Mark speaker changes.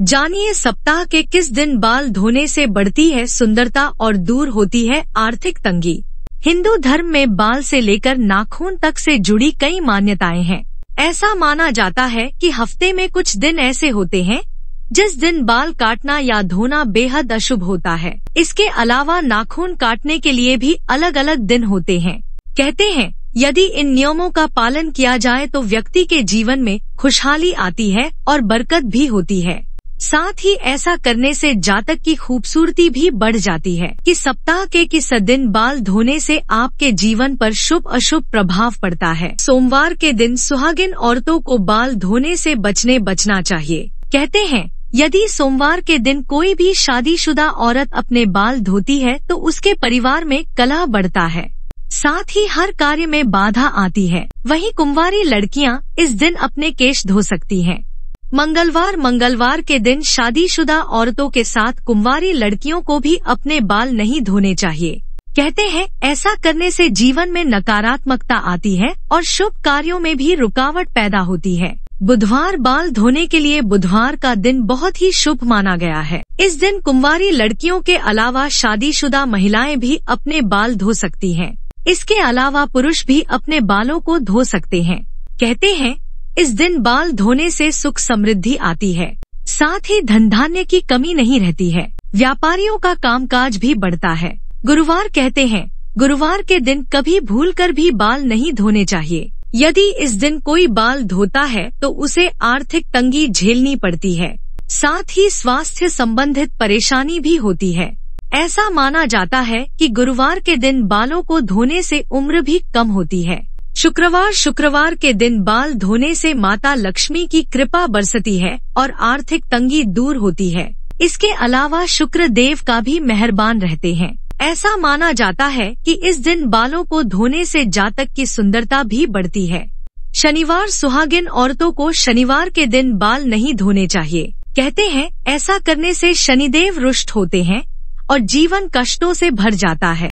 Speaker 1: जानिए सप्ताह के किस दिन बाल धोने से बढ़ती है सुंदरता और दूर होती है आर्थिक तंगी हिंदू धर्म में बाल से लेकर नाखून तक से जुड़ी कई मान्यताएं हैं ऐसा माना जाता है कि हफ्ते में कुछ दिन ऐसे होते हैं जिस दिन बाल काटना या धोना बेहद अशुभ होता है इसके अलावा नाखून काटने के लिए भी अलग अलग दिन होते हैं कहते हैं यदि इन नियमों का पालन किया जाए तो व्यक्ति के जीवन में खुशहाली आती है और बरकत भी होती है साथ ही ऐसा करने से जातक की खूबसूरती भी बढ़ जाती है कि सप्ताह के किस दिन बाल धोने से आपके जीवन पर शुभ अशुभ प्रभाव पड़ता है सोमवार के दिन सुहागिन औरतों को बाल धोने से बचने बचना चाहिए कहते हैं यदि सोमवार के दिन कोई भी शादीशुदा औरत अपने बाल धोती है तो उसके परिवार में कला बढ़ता है साथ ही हर कार्य में बाधा आती है वहीं कुंवारी लड़कियां इस दिन अपने केश धो सकती हैं। मंगलवार मंगलवार के दिन शादीशुदा औरतों के साथ कुंवारी लड़कियों को भी अपने बाल नहीं धोने चाहिए कहते हैं ऐसा करने से जीवन में नकारात्मकता आती है और शुभ कार्यों में भी रुकावट पैदा होती है बुधवार बाल धोने के लिए बुधवार का दिन बहुत ही शुभ माना गया है इस दिन कुंवारी लड़कियों के अलावा शादीशुदा महिलाएं भी अपने बाल धो सकती हैं। इसके अलावा पुरुष भी अपने बालों को धो सकते हैं कहते हैं इस दिन बाल धोने से सुख समृद्धि आती है साथ ही धन धान्य की कमी नहीं रहती है व्यापारियों का कामकाज भी बढ़ता है गुरुवार कहते हैं गुरुवार के दिन कभी भूल कर भी बाल नहीं धोने चाहिए यदि इस दिन कोई बाल धोता है तो उसे आर्थिक तंगी झेलनी पड़ती है साथ ही स्वास्थ्य संबंधित परेशानी भी होती है ऐसा माना जाता है कि गुरुवार के दिन बालों को धोने से उम्र भी कम होती है शुक्रवार शुक्रवार के दिन बाल धोने से माता लक्ष्मी की कृपा बरसती है और आर्थिक तंगी दूर होती है इसके अलावा शुक्र देव का भी मेहरबान रहते हैं ऐसा माना जाता है कि इस दिन बालों को धोने से जातक की सुंदरता भी बढ़ती है शनिवार सुहागिन औरतों को शनिवार के दिन बाल नहीं धोने चाहिए कहते हैं ऐसा करने से शनिदेव रुष्ट होते हैं और जीवन कष्टों से भर जाता है